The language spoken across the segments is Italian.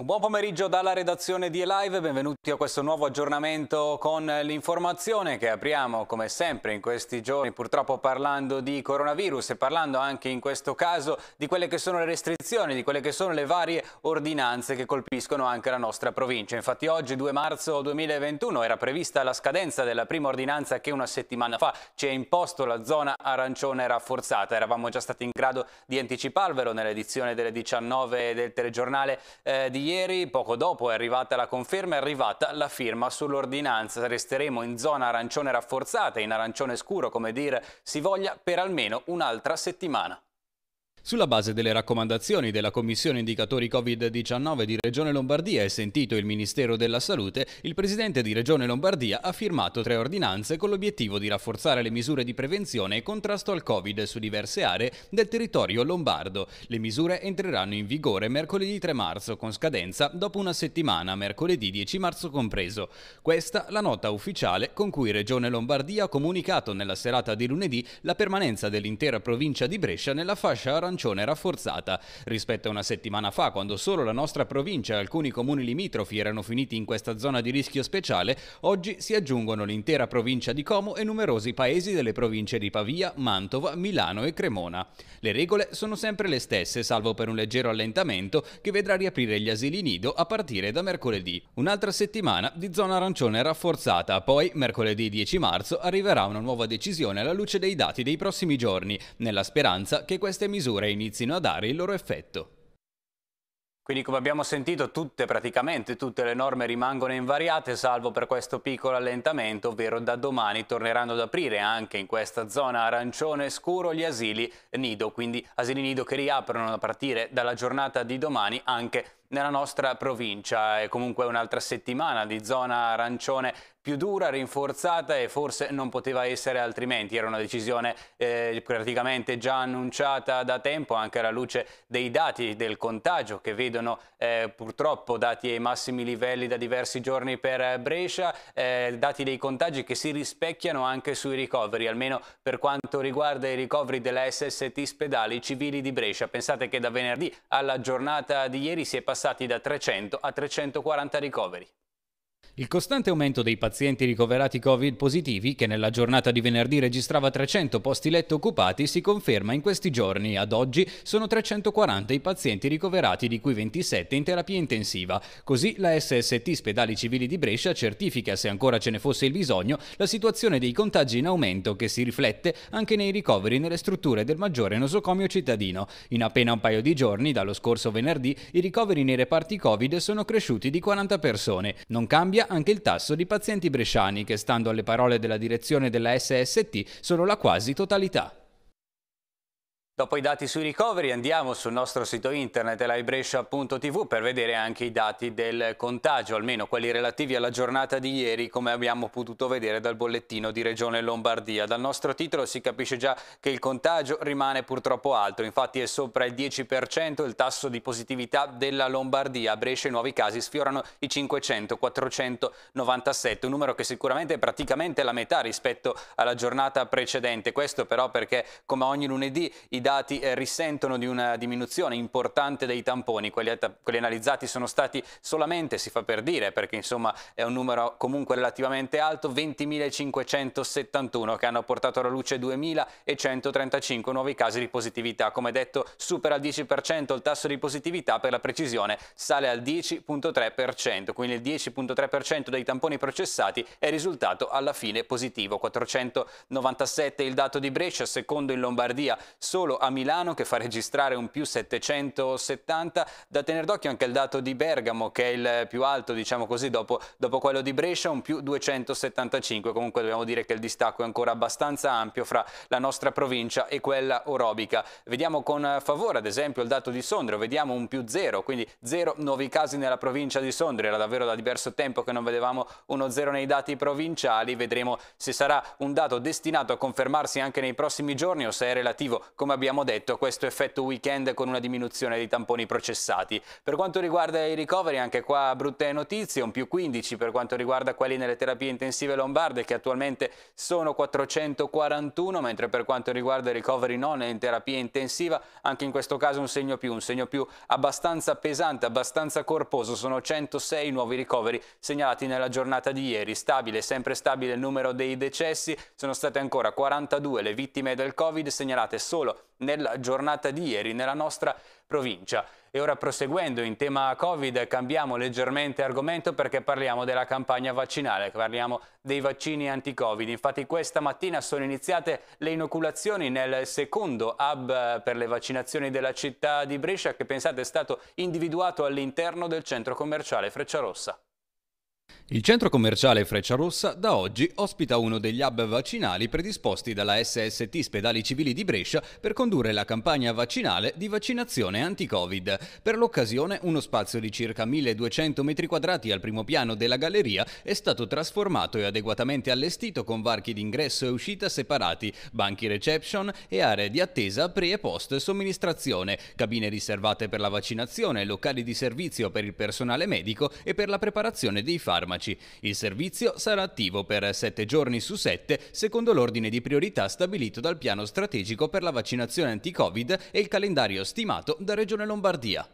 Un buon pomeriggio dalla redazione di Elive, benvenuti a questo nuovo aggiornamento con l'informazione che apriamo come sempre in questi giorni purtroppo parlando di coronavirus e parlando anche in questo caso di quelle che sono le restrizioni, di quelle che sono le varie ordinanze che colpiscono anche la nostra provincia. Infatti oggi 2 marzo 2021 era prevista la scadenza della prima ordinanza che una settimana fa ci è imposto la zona arancione rafforzata, eravamo già stati in grado di anticiparvelo nell'edizione delle 19 del telegiornale eh, di ieri, poco dopo è arrivata la conferma, è arrivata la firma sull'ordinanza. Resteremo in zona arancione rafforzata, in arancione scuro, come dire si voglia, per almeno un'altra settimana. Sulla base delle raccomandazioni della Commissione Indicatori Covid-19 di Regione Lombardia e sentito il Ministero della Salute, il Presidente di Regione Lombardia ha firmato tre ordinanze con l'obiettivo di rafforzare le misure di prevenzione e contrasto al Covid su diverse aree del territorio lombardo. Le misure entreranno in vigore mercoledì 3 marzo con scadenza dopo una settimana, mercoledì 10 marzo compreso. Questa la nota ufficiale con cui Regione Lombardia ha comunicato nella serata di lunedì la permanenza dell'intera provincia di Brescia nella fascia arancione arancione rafforzata rispetto a una settimana fa, quando solo la nostra provincia e alcuni comuni limitrofi erano finiti in questa zona di rischio speciale, oggi si aggiungono l'intera provincia di Como e numerosi paesi delle province di Pavia, Mantova, Milano e Cremona. Le regole sono sempre le stesse, salvo per un leggero allentamento che vedrà riaprire gli asili nido a partire da mercoledì. Un'altra settimana di zona arancione rafforzata, poi mercoledì 10 marzo arriverà una nuova decisione alla luce dei dati dei prossimi giorni, nella speranza che queste misure misure inizino a dare il loro effetto. Quindi come abbiamo sentito tutte, praticamente tutte le norme rimangono invariate salvo per questo piccolo allentamento, ovvero da domani torneranno ad aprire anche in questa zona arancione scuro gli asili nido, quindi asili nido che riaprono a partire dalla giornata di domani anche nella nostra provincia. È comunque un'altra settimana di zona arancione più dura, rinforzata e forse non poteva essere altrimenti. Era una decisione eh, praticamente già annunciata da tempo, anche alla luce dei dati del contagio che vedono eh, purtroppo dati ai massimi livelli da diversi giorni per Brescia, eh, dati dei contagi che si rispecchiano anche sui ricoveri, almeno per quanto riguarda i ricoveri della SST Spedali Civili di Brescia. Pensate che da venerdì alla giornata di ieri si è passato passati da 300 a 340 ricoveri. Il costante aumento dei pazienti ricoverati Covid positivi, che nella giornata di venerdì registrava 300 posti letto occupati, si conferma in questi giorni. Ad oggi sono 340 i pazienti ricoverati, di cui 27 in terapia intensiva. Così la SST Spedali Civili di Brescia certifica, se ancora ce ne fosse il bisogno, la situazione dei contagi in aumento che si riflette anche nei ricoveri nelle strutture del maggiore nosocomio cittadino. In appena un paio di giorni, dallo scorso venerdì, i ricoveri nei reparti Covid sono cresciuti di 40 persone. Non cambia anche il tasso di pazienti bresciani che, stando alle parole della direzione della SST, sono la quasi totalità. Dopo i dati sui ricoveri andiamo sul nostro sito internet laibrescia.tv per vedere anche i dati del contagio, almeno quelli relativi alla giornata di ieri come abbiamo potuto vedere dal bollettino di Regione Lombardia. Dal nostro titolo si capisce già che il contagio rimane purtroppo alto, infatti è sopra il 10% il tasso di positività della Lombardia. A Brescia i nuovi casi sfiorano i 500, 497, un numero che sicuramente è praticamente la metà rispetto alla giornata precedente. Questo però perché come ogni lunedì i dati dati eh, risentono di una diminuzione importante dei tamponi, quelli, quelli analizzati sono stati solamente, si fa per dire, perché insomma è un numero comunque relativamente alto, 20.571 che hanno portato alla luce 2.135 nuovi casi di positività. Come detto supera il 10% il tasso di positività, per la precisione sale al 10.3%, quindi il 10.3% dei tamponi processati è risultato alla fine positivo. 497 il dato di Brescia, secondo in Lombardia solo a Milano che fa registrare un più 770, da tenere d'occhio anche il dato di Bergamo che è il più alto diciamo così dopo, dopo quello di Brescia un più 275, comunque dobbiamo dire che il distacco è ancora abbastanza ampio fra la nostra provincia e quella orobica. Vediamo con favore ad esempio il dato di Sondrio, vediamo un più 0, quindi 0 nuovi casi nella provincia di Sondrio, era davvero da diverso tempo che non vedevamo uno 0 nei dati provinciali, vedremo se sarà un dato destinato a confermarsi anche nei prossimi giorni o se è relativo come abbiamo abbiamo detto, questo effetto weekend con una diminuzione dei tamponi processati. Per quanto riguarda i ricoveri, anche qua brutte notizie, un più 15 per quanto riguarda quelli nelle terapie intensive lombarde che attualmente sono 441, mentre per quanto riguarda i ricoveri non in terapia intensiva, anche in questo caso un segno più, un segno più abbastanza pesante, abbastanza corposo, sono 106 nuovi ricoveri segnalati nella giornata di ieri, stabile, sempre stabile il numero dei decessi, sono state ancora 42 le vittime del Covid segnalate solo nella giornata di ieri nella nostra provincia. E ora proseguendo in tema Covid cambiamo leggermente argomento perché parliamo della campagna vaccinale, parliamo dei vaccini anti-Covid. Infatti questa mattina sono iniziate le inoculazioni nel secondo hub eh, per le vaccinazioni della città di Brescia che pensate è stato individuato all'interno del centro commerciale Frecciarossa. Il centro commerciale Frecciarossa da oggi ospita uno degli hub vaccinali predisposti dalla SST Spedali Civili di Brescia per condurre la campagna vaccinale di vaccinazione anti-Covid. Per l'occasione uno spazio di circa 1200 metri quadrati al primo piano della galleria è stato trasformato e adeguatamente allestito con varchi d'ingresso e uscita separati, banchi reception e aree di attesa pre e post somministrazione, cabine riservate per la vaccinazione, locali di servizio per il personale medico e per la preparazione dei farmaci farmaci. Il servizio sarà attivo per 7 giorni su 7 secondo l'ordine di priorità stabilito dal piano strategico per la vaccinazione anti-Covid e il calendario stimato da Regione Lombardia.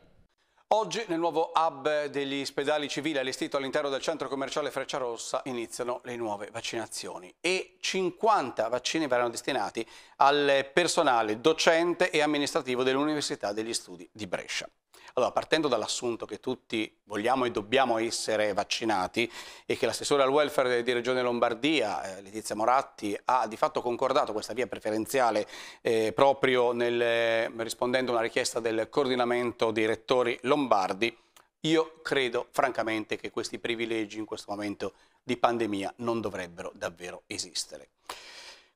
Oggi nel nuovo hub degli ospedali civili allestito all'interno del centro commerciale Freccia Rossa iniziano le nuove vaccinazioni e 50 vaccini verranno destinati al personale docente e amministrativo dell'Università degli Studi di Brescia. Allora, partendo dall'assunto che tutti vogliamo e dobbiamo essere vaccinati e che l'assessore al welfare di Regione Lombardia, eh, Letizia Moratti, ha di fatto concordato questa via preferenziale eh, proprio nel, rispondendo a una richiesta del coordinamento dei rettori lombardi, io credo francamente che questi privilegi in questo momento di pandemia non dovrebbero davvero esistere.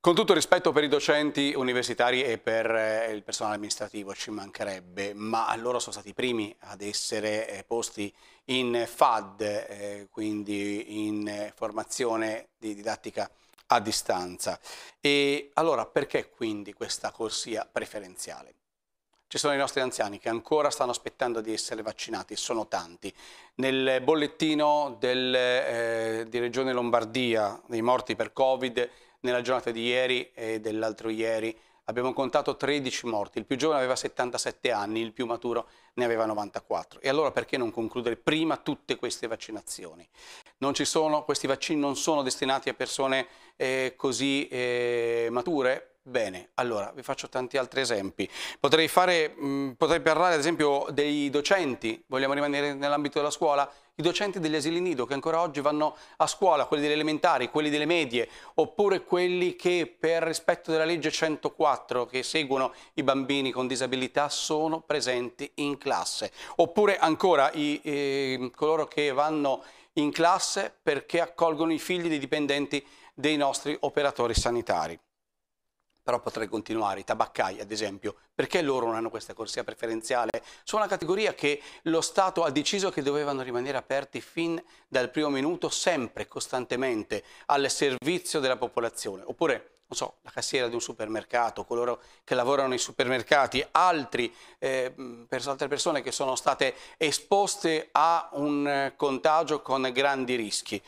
Con tutto rispetto per i docenti universitari e per eh, il personale amministrativo ci mancherebbe, ma loro sono stati i primi ad essere eh, posti in FAD, eh, quindi in formazione di didattica a distanza. E allora perché quindi questa corsia preferenziale? Ci sono i nostri anziani che ancora stanno aspettando di essere vaccinati, sono tanti. Nel bollettino del, eh, di Regione Lombardia dei morti per Covid nella giornata di ieri e dell'altro ieri abbiamo contato 13 morti, il più giovane aveva 77 anni, il più maturo ne aveva 94. E allora perché non concludere prima tutte queste vaccinazioni? Sono, questi vaccini non sono destinati a persone eh, così eh, mature, Bene, allora vi faccio tanti altri esempi. Potrei, fare, mh, mm, potrei parlare ad esempio dei docenti, vogliamo rimanere nell'ambito della scuola, i docenti degli asili nido che ancora oggi vanno a scuola, quelli delle elementari, quelli delle medie, oppure quelli che per rispetto della legge 104 che seguono i bambini con disabilità sono presenti in classe, oppure ancora i, eh, coloro che vanno in classe perché accolgono i figli dei dipendenti dei nostri operatori sanitari però potrei continuare, i tabaccai ad esempio, perché loro non hanno questa corsia preferenziale? Sono una categoria che lo Stato ha deciso che dovevano rimanere aperti fin dal primo minuto, sempre, costantemente, al servizio della popolazione. Oppure non so, la cassiera di un supermercato, coloro che lavorano nei supermercati, altri, eh, per altre persone che sono state esposte a un eh, contagio con grandi rischi.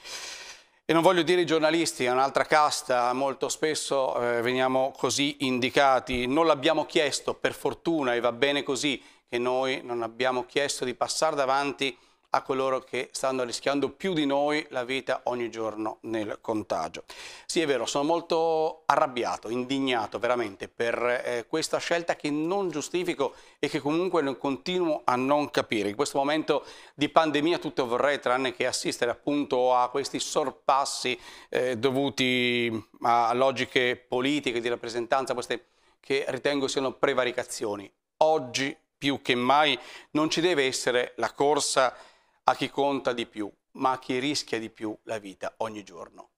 E non voglio dire i giornalisti, è un'altra casta, molto spesso eh, veniamo così indicati. Non l'abbiamo chiesto, per fortuna, e va bene così, che noi non abbiamo chiesto di passare davanti a a coloro che stanno rischiando più di noi la vita ogni giorno nel contagio. Sì, è vero, sono molto arrabbiato, indignato veramente per eh, questa scelta che non giustifico e che comunque non continuo a non capire. In questo momento di pandemia tutto vorrei tranne che assistere appunto a questi sorpassi eh, dovuti a logiche politiche di rappresentanza, queste che ritengo siano prevaricazioni. Oggi più che mai non ci deve essere la corsa a chi conta di più, ma a chi rischia di più la vita ogni giorno.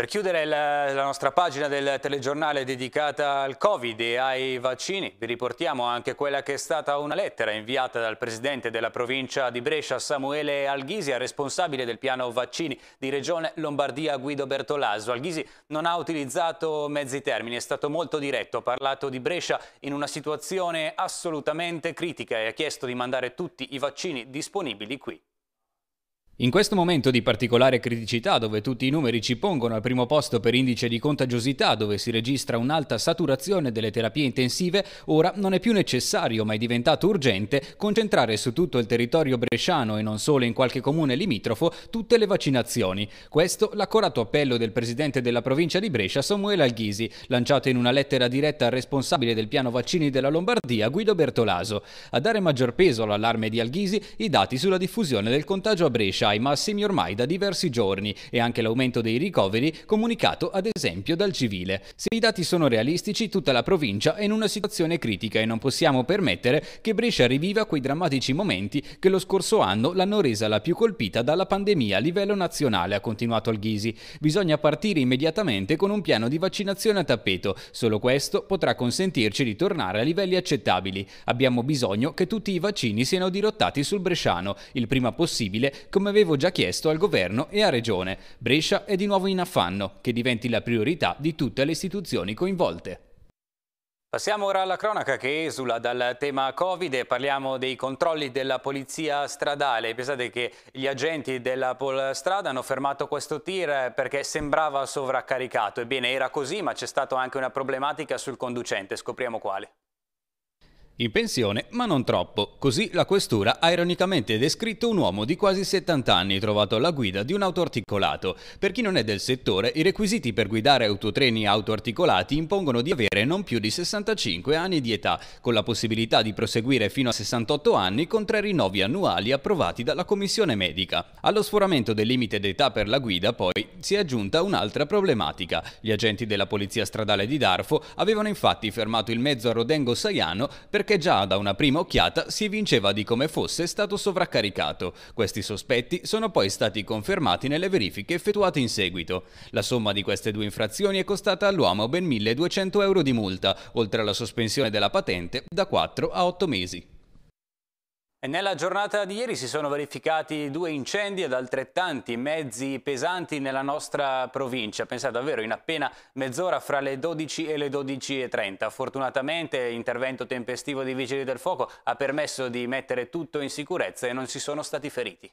Per chiudere la, la, nostra pagina del telegiornale dedicata al Covid e ai vaccini, vi riportiamo anche quella che è stata una lettera inviata dal presidente della provincia di Brescia, Samuele Alghisi, al responsabile del piano vaccini di Regione Lombardia, Guido Bertolaso. Alghisi non ha utilizzato mezzi termini, è stato molto diretto, ha parlato di Brescia in una situazione assolutamente critica e ha chiesto di mandare tutti i vaccini disponibili qui. In questo momento di particolare criticità, dove tutti i numeri ci pongono al primo posto per indice di contagiosità, dove si registra un'alta saturazione delle terapie intensive, ora non è più necessario, ma è diventato urgente, concentrare su tutto il territorio bresciano e non solo in qualche comune limitrofo tutte le vaccinazioni. Questo l'accorato appello del presidente della provincia di Brescia, Samuele Alghisi, lanciato in una lettera diretta al responsabile del piano vaccini della Lombardia, Guido Bertolaso. A dare maggior peso all'allarme di Alghisi, i dati sulla diffusione del contagio a Brescia Jaima semi ormai da diversi giorni e anche l'aumento dei ricoveri comunicato ad esempio dal civile. Se i dati sono realistici, tutta la provincia è in una situazione critica e non possiamo permettere che Brescia riviva quei drammatici momenti che lo scorso anno l'hanno resa la più colpita dalla pandemia a livello nazionale, ha continuato Alghisi. Bisogna partire immediatamente con un piano di vaccinazione a tappeto, solo questo potrà consentirci di tornare a livelli accettabili. Abbiamo bisogno che tutti i vaccini siano dirottati sul bresciano, il prima possibile, come avete avevo già chiesto al governo e a regione. Brescia è di nuovo in affanno, che diventi la priorità di tutte le istituzioni coinvolte. Passiamo ora alla cronaca che esula dal tema Covid e parliamo dei controlli della polizia stradale. Pensate che gli agenti della Polstrada hanno fermato questo tir perché sembrava sovraccaricato. Ebbene, era così, ma c'è stata anche una problematica sul conducente. Scopriamo quale. In pensione, ma non troppo. Così la questura ha ironicamente descritto un uomo di quasi 70 anni trovato alla guida di un auto articolato. Per chi non è del settore, i requisiti per guidare autotreni auto articolati impongono di avere non più di 65 anni di età, con la possibilità di proseguire fino a 68 anni con tre rinnovi annuali approvati dalla commissione medica. Allo sforamento del limite d'età per la guida, poi, si è aggiunta un'altra problematica. Gli agenti della polizia stradale di Darfo avevano infatti fermato il mezzo a Rodengo Saiano perché perché già da una prima occhiata si vinceva di come fosse stato sovraccaricato. Questi sospetti sono poi stati confermati nelle verifiche effettuate in seguito. La somma di queste due infrazioni è costata all'uomo ben 1200 euro di multa, oltre alla sospensione della patente da 4 a 8 mesi nella giornata di ieri si sono verificati due incendi ed altrettanti mezzi pesanti nella nostra provincia. Pensate davvero in appena mezz'ora fra le 12 e le 12.30. Fortunatamente l'intervento tempestivo dei vigili del fuoco ha permesso di mettere tutto in sicurezza e non si sono stati feriti.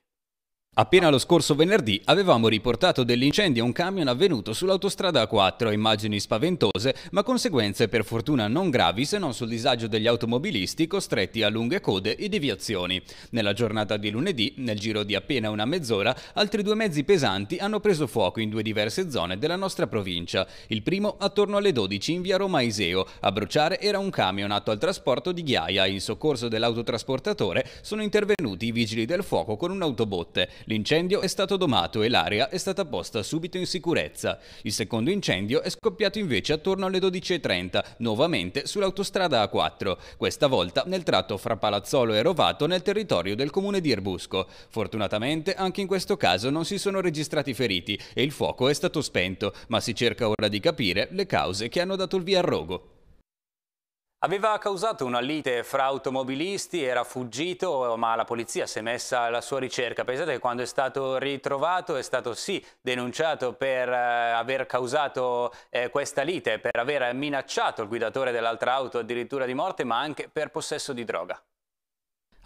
Appena lo scorso venerdì avevamo riportato dell'incendio un camion avvenuto sull'autostrada A4, immagini spaventose, ma conseguenze per fortuna non gravi se non sul disagio degli automobilisti costretti a lunghe code e deviazioni. Nella giornata di lunedì, nel giro di appena una mezz'ora, altri due mezzi pesanti hanno preso fuoco in due diverse zone della nostra provincia. Il primo attorno alle 12 in via Roma Iseo. A bruciare era un camion atto al trasporto di ghiaia. In soccorso dell'autotrasportatore sono intervenuti i vigili del fuoco con un'autobotte. L'incendio è stato domato e l'area è stata posta subito in sicurezza. Il secondo incendio è scoppiato invece attorno alle 12.30, nuovamente sull'autostrada A4, questa volta nel tratto fra Palazzolo e Rovato nel territorio del comune di Erbusco. Fortunatamente anche in questo caso non si sono registrati feriti e il fuoco è stato spento, ma si cerca ora di capire le cause che hanno dato il via al rogo. Aveva causato una lite fra automobilisti, era fuggito, ma la polizia si è messa alla sua ricerca. Pensate che quando è stato ritrovato è stato sì denunciato per eh, aver causato eh, questa lite, per aver minacciato il guidatore dell'altra auto addirittura di morte, ma anche per possesso di droga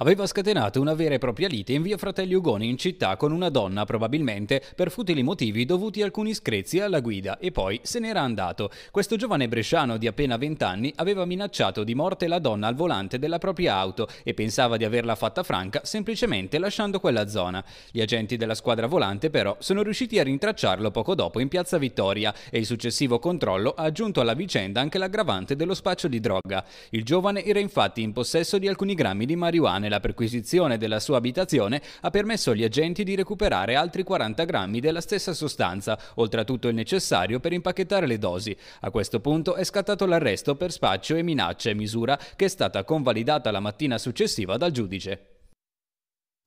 aveva scatenato una vera e propria lite in via Fratelli Ugoni in città con una donna, probabilmente per futili motivi dovuti a alcuni screzi alla guida, e poi se n'era andato. Questo giovane bresciano di appena 20 anni aveva minacciato di morte la donna al volante della propria auto e pensava di averla fatta franca semplicemente lasciando quella zona. Gli agenti della squadra volante però sono riusciti a rintracciarlo poco dopo in piazza Vittoria e il successivo controllo ha aggiunto alla vicenda anche l'aggravante dello spaccio di droga. Il giovane era infatti in possesso di alcuni grammi di marijuana la perquisizione della sua abitazione ha permesso agli agenti di recuperare altri 40 grammi della stessa sostanza, oltre a tutto il necessario per impacchettare le dosi. A questo punto è scattato l'arresto per spaccio e minacce, misura che è stata convalidata la mattina successiva dal giudice.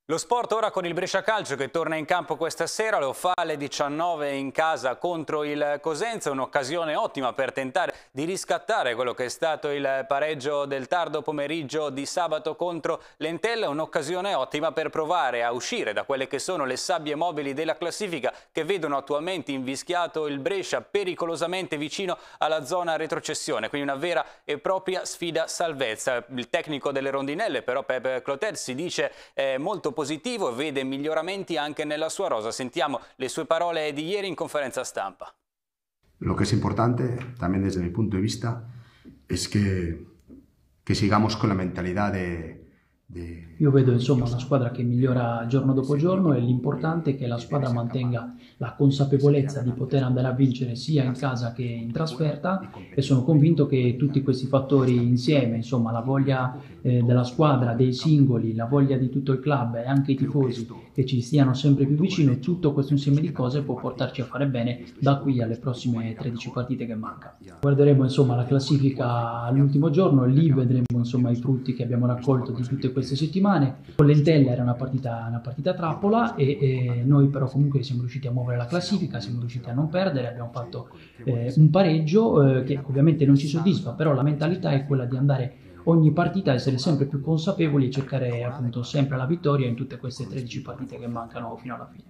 Lo sport ora con il Brescia Calcio che torna in campo questa sera, lo fa alle 19 in casa contro il Cosenza, un'occasione ottima per tentare di riscattare quello che è stato il pareggio del tardo pomeriggio di sabato contro l'Entella, un'occasione ottima per provare a uscire da quelle che sono le sabbie mobili della classifica che vedono attualmente invischiato il Brescia pericolosamente vicino alla zona retrocessione, quindi una vera e propria sfida salvezza. Il tecnico delle rondinelle però Pepe Clotet si dice eh, molto positivo e vede miglioramenti anche nella sua rosa. Sentiamo le sue parole di ieri in conferenza stampa. Lo che è importante anche desde mi punto di vista es que, que sigamos con la mentalità di io vedo insomma una squadra che migliora giorno dopo giorno e l'importante è che la squadra mantenga la consapevolezza di poter andare a vincere sia in casa che in trasferta e sono convinto che tutti questi fattori insieme, insomma la voglia eh, della squadra, dei singoli, la voglia di tutto il club e anche i tifosi che ci stiano sempre più vicino, tutto questo insieme di cose può portarci a fare bene da qui alle prossime 13 partite che mancano. Guarderemo insomma la classifica all'ultimo giorno, lì vedremo insomma i frutti che abbiamo raccolto di tutte queste settimane settimane. Con l'Entella era una partita, una partita trappola e, e, noi però comunque siamo riusciti a muovere la classifica, siamo riusciti a non perdere, abbiamo fatto eh, un pareggio eh, che ovviamente non ci soddisfa, però la mentalità è quella di andare ogni partita, essere sempre più consapevoli e cercare appunto sempre la vittoria in tutte queste 13 partite che mancano fino alla fine.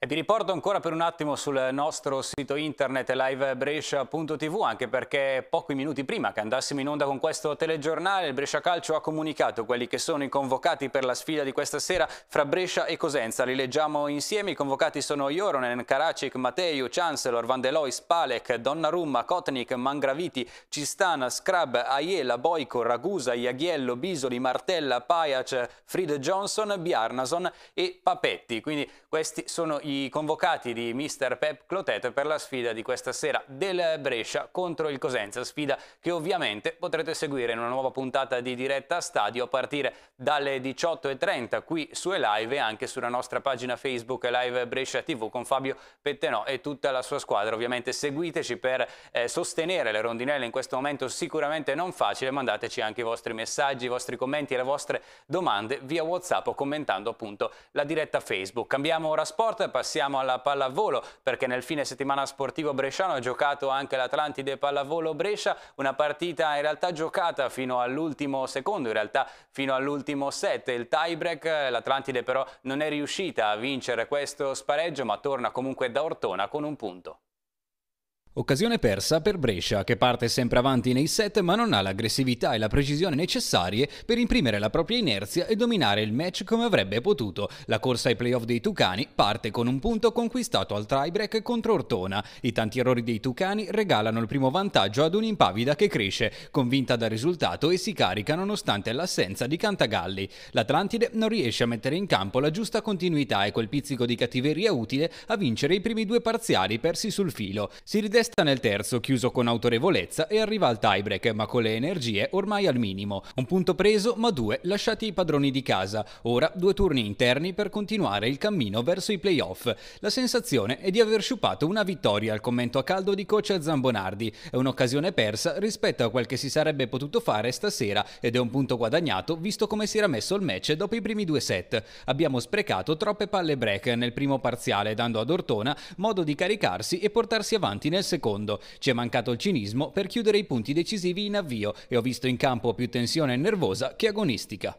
E vi riporto ancora per un attimo sul nostro sito internet livebrescia.tv anche perché pochi minuti prima che andassimo in onda con questo telegiornale il Brescia Calcio ha comunicato quelli che sono i convocati per la sfida di questa sera fra Brescia e Cosenza. Li leggiamo insieme, i convocati sono Joronen, Karacic, Mateu, Chancellor, Vandelois, Palek, Donnarumma, Kotnik, Mangraviti, Cistana, Scrab, Aiela, Boico, Ragusa, Iaghiello, Bisoli, Martella, Pajac, Fried Johnson, Bjarnason e Papetti. Quindi questi sono i convocati di mister Pep Clotet per la sfida di questa sera del Brescia contro il Cosenza, sfida che ovviamente potrete seguire in una nuova puntata di diretta a stadio a partire dalle 18.30 qui su Elive e anche sulla nostra pagina Facebook Live Brescia TV con Fabio Pettenò e tutta la sua squadra. Ovviamente seguiteci per eh, sostenere le rondinelle in questo momento sicuramente non facile, mandateci anche i vostri messaggi, i vostri commenti e le vostre domande via Whatsapp o commentando appunto la diretta Facebook. Cambiamo ora sport, passiamo alla pallavolo perché nel fine settimana sportivo bresciano ha giocato anche l'Atlantide Pallavolo Brescia, una partita in realtà giocata fino all'ultimo secondo, in realtà fino all'ultimo set. Il tiebreak, l'Atlantide però non è riuscita a vincere questo spareggio ma torna comunque da Ortona con un punto. Occasione persa per Brescia, che parte sempre avanti nei set ma non ha l'aggressività e la precisione necessarie per imprimere la propria inerzia e dominare il match come avrebbe potuto. La corsa ai playoff dei Tucani parte con un punto conquistato al tiebreak contro Ortona. I tanti errori dei Tucani regalano il primo vantaggio ad un'impavida che cresce, convinta dal risultato e si carica nonostante l'assenza di Cantagalli. L'Atlantide non riesce a mettere in campo la giusta continuità e quel pizzico di cattiveria utile a vincere i primi due parziali persi sul filo. Si ridesta testa nel terzo, chiuso con autorevolezza, e arriva al tiebreak, ma con le energie ormai al minimo. Un punto preso, ma due lasciati i padroni di casa. Ora due turni interni per continuare il cammino verso i playoff. La sensazione è di aver sciupato una vittoria al commento a caldo di coach Zambonardi. È un'occasione persa rispetto a quel che si sarebbe potuto fare stasera ed è un punto guadagnato visto come si era messo il match dopo i primi due set. Abbiamo sprecato troppe palle break nel primo parziale, dando ad Ortona modo di caricarsi e portarsi avanti nel secondo secondo. Ci è mancato il cinismo per chiudere i punti decisivi in avvio e ho visto in campo più tensione nervosa che agonistica.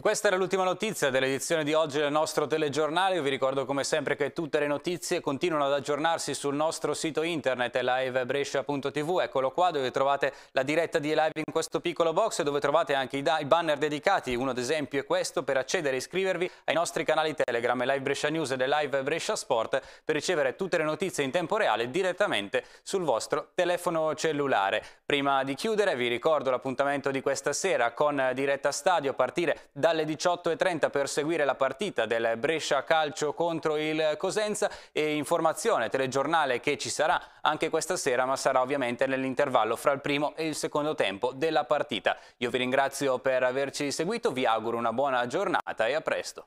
E questa era l'ultima notizia dell'edizione di oggi del nostro telegiornale. Io vi ricordo come sempre che tutte le notizie continuano ad aggiornarsi sul nostro sito internet livebrescia.tv. Eccolo qua dove trovate la diretta di live in questo piccolo box e dove trovate anche i, i, banner dedicati. Uno ad esempio è questo per accedere e iscrivervi ai nostri canali Telegram e Live Brescia News e Live Brescia Sport per ricevere tutte le notizie in tempo reale direttamente sul vostro telefono cellulare. Prima di chiudere vi ricordo l'appuntamento di questa sera con diretta stadio a partire da dalle 18.30 per seguire la partita del Brescia Calcio contro il Cosenza e informazione telegiornale che ci sarà anche questa sera ma sarà ovviamente nell'intervallo fra il primo e il secondo tempo della partita. Io vi ringrazio per averci seguito, vi auguro una buona giornata e a presto.